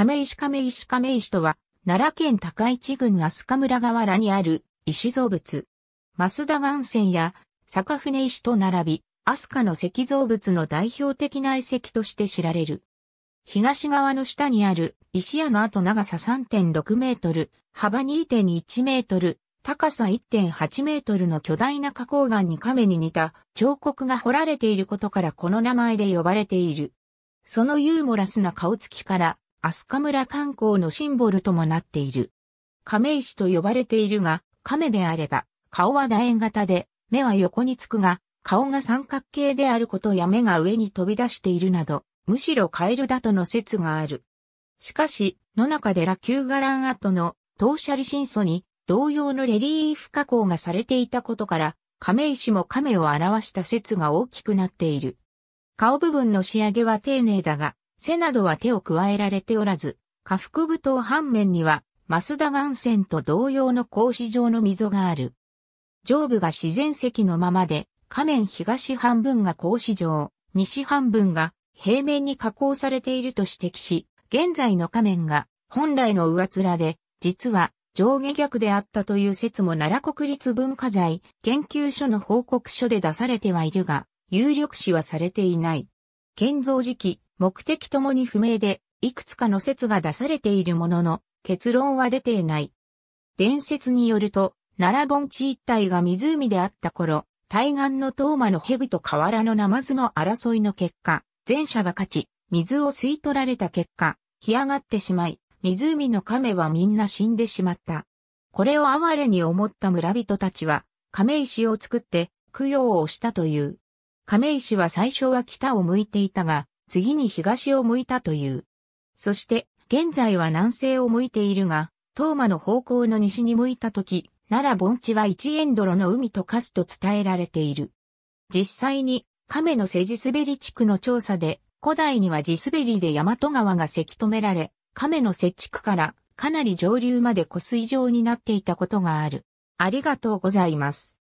亀石亀石亀石とは、奈良県高市郡飛鳥村河原にある石造物。増田岩泉や坂船石と並び、飛鳥の石造物の代表的な遺跡として知られる。東側の下にある石屋の跡長さ3.6メートル、幅2.1メートル、高さ1.8メートルの巨大な花崗岩に亀に似た彫刻が彫られていることからこの名前で呼ばれている。そのユーモラスな顔つきから飛鳥村観光のシンボルともなっている。亀石と呼ばれているが、亀であれば、顔は楕円型で、目は横につくが、顔が三角形であることや目が上に飛び出しているなど、むしろカエルだとの説がある。しかし、野中寺旧伽藍跡の当社理神祖に同様のレリーフ加工がされていたことから、亀石も亀を表した説が大きくなっている。顔部分の仕上げは丁寧だが、背などは手を加えられておらず、下腹部等半面には、増田岩線と同様の格子状の溝がある。上部が自然石のままで、仮面東半分が格子状、西半分が平面に加工されていると指摘し、現在の仮面が本来の上面で、実は上下逆であったという説も奈良国立文化財研究所の報告書で出されてはいるが、有力視はされていない。建造時期、目的ともに不明で、いくつかの説が出されているものの、結論は出ていない。伝説によると、奈良盆地一帯が湖であった頃、対岸の東馬の蛇と河原のナマズの争いの結果、前者が勝ち、水を吸い取られた結果、干上がってしまい、湖の亀はみんな死んでしまった。これを哀れに思った村人たちは、亀石を作って供養をしたという。亀石は最初は北を向いていたが、次に東を向いたという。そして、現在は南西を向いているが、東馬の方向の西に向いた時、なら盆地は一円泥の海と化すと伝えられている。実際に、亀の瀬地滑り地区の調査で、古代には地滑りで大和川がせき止められ、亀の瀬地区からかなり上流まで湖水状になっていたことがある。ありがとうございます。